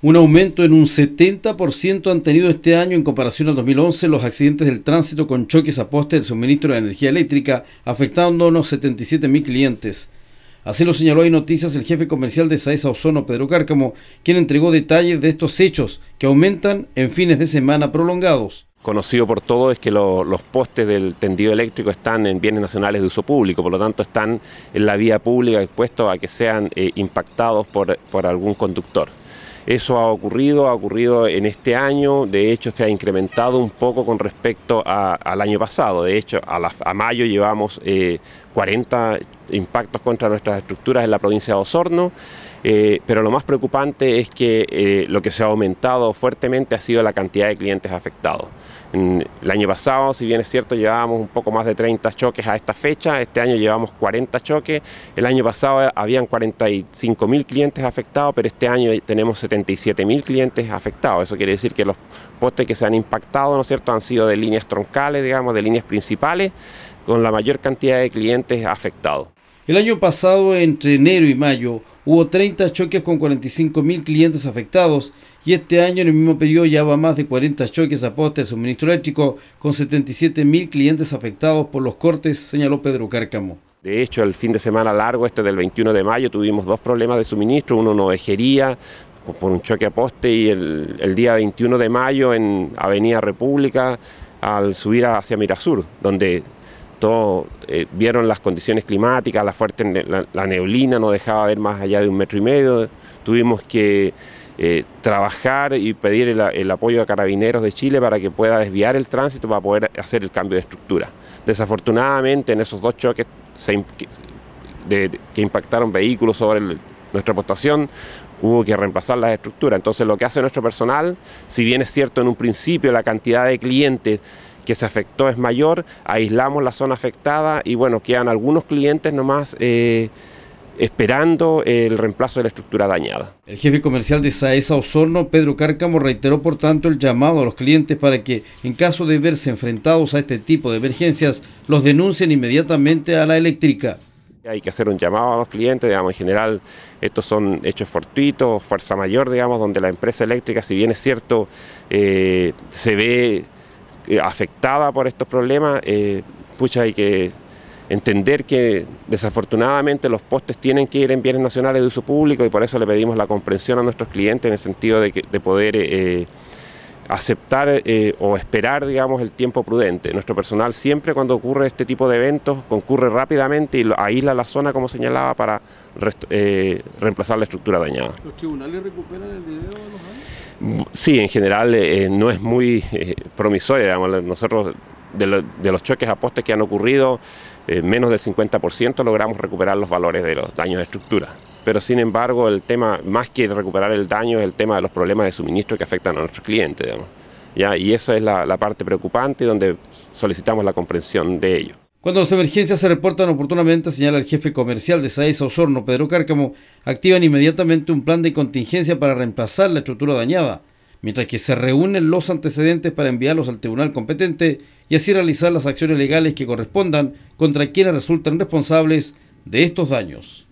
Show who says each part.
Speaker 1: Un aumento en un 70% han tenido este año en comparación al 2011 los accidentes del tránsito con choques a poste del suministro de energía eléctrica, afectando a unos 77.000 clientes. Así lo señaló en Noticias el jefe comercial de Saesa Ozono, Pedro Cárcamo, quien entregó detalles de estos hechos que aumentan en fines de semana prolongados
Speaker 2: conocido por todos es que los postes del tendido eléctrico están en bienes nacionales de uso público, por lo tanto están en la vía pública expuestos a que sean eh, impactados por, por algún conductor. Eso ha ocurrido, ha ocurrido en este año, de hecho se ha incrementado un poco con respecto al año pasado, de hecho a, mayo llevamos eh, 40 impactos contra nuestras estructuras en la provincia de Osorno, eh, pero lo más preocupante es que eh, lo que se ha aumentado fuertemente ha sido la cantidad de clientes afectados. el año pasado, si bien es cierto, llevábamos un poco más de 30 choques a esta fecha, este año llevamos 40 choques, el año pasado habían 45.000 clientes afectados, pero este año tenemos 77.000 clientes afectados, eso quiere decir que los postes que se han impactado, ¿no es cierto?, han sido de líneas troncales, digamos, de líneas principales, con la mayor cantidad de clientes afectados.
Speaker 1: El año pasado, entre enero y mayo, hubo 30 choques con 45 mil clientes afectados y este año en el mismo periodo ya va más de 40 choques a poste de suministro eléctrico con 77 mil clientes afectados por los cortes, señaló Pedro Cárcamo.
Speaker 2: De hecho, el fin de semana largo, este del 21 de mayo, tuvimos dos problemas de suministro, uno en Ovejería por un choque a poste y el, el día 21 de mayo en Avenida República al subir hacia Mirasur, donde todos eh, vieron las condiciones climáticas, la fuerte la, neblina no dejaba ver más allá de un metro y medio, tuvimos que eh, trabajar y pedir el, apoyo a carabineros de Chile para que pueda desviar el tránsito para poder hacer el cambio de estructura. Desafortunadamente en esos dos choques que impactaron vehículos sobre nuestra postación, hubo que reemplazar las estructuras. Entonces lo que hace nuestro personal, si bien es cierto en un principio la cantidad de clientes que se afectó es mayor, aislamos la zona afectada y bueno, quedan algunos clientes nomás eh, esperando el reemplazo de la estructura dañada.
Speaker 1: El jefe comercial de Saesa Osorno, Pedro Cárcamo, reiteró por tanto el llamado a los clientes para que, en caso de verse enfrentados a este tipo de emergencias, los denuncien inmediatamente a la eléctrica.
Speaker 2: Hay que hacer un llamado a los clientes, digamos, en general estos son hechos fortuitos, fuerza mayor, digamos, donde la empresa eléctrica, si bien es cierto, eh, se ve eh, afectada por estos problemas, eh, pucha, hay que entender que desafortunadamente los postes tienen que ir en bienes nacionales de uso público y por eso le pedimos la comprensión a nuestros clientes en el sentido de, poder eh, aceptar o esperar, digamos, el tiempo prudente. Nuestro personal siempre cuando ocurre este tipo de eventos concurre rápidamente y aísla la zona, como señalaba, para reemplazar la estructura dañada.
Speaker 1: ¿Los tribunales recuperan el dinero
Speaker 2: Sí, en general eh, eh, no es muy eh, promisoria. Nosotros, de, los choques a postes que han ocurrido, menos del 50% logramos recuperar los valores de los daños de estructura. Pero sin embargo, el tema, más que recuperar el daño, es el tema de los problemas de suministro que afectan a nuestros clientes. Y esa es la, la parte preocupante donde solicitamos la comprensión de ello.
Speaker 1: Cuando las emergencias se reportan oportunamente, señala el jefe comercial de Saiz Osorno, Pedro Cárcamo, activan inmediatamente un plan de contingencia para reemplazar la estructura dañada, mientras que se reúnen los antecedentes para enviarlos al tribunal competente y así realizar las acciones legales que correspondan contra quienes resultan responsables de estos daños.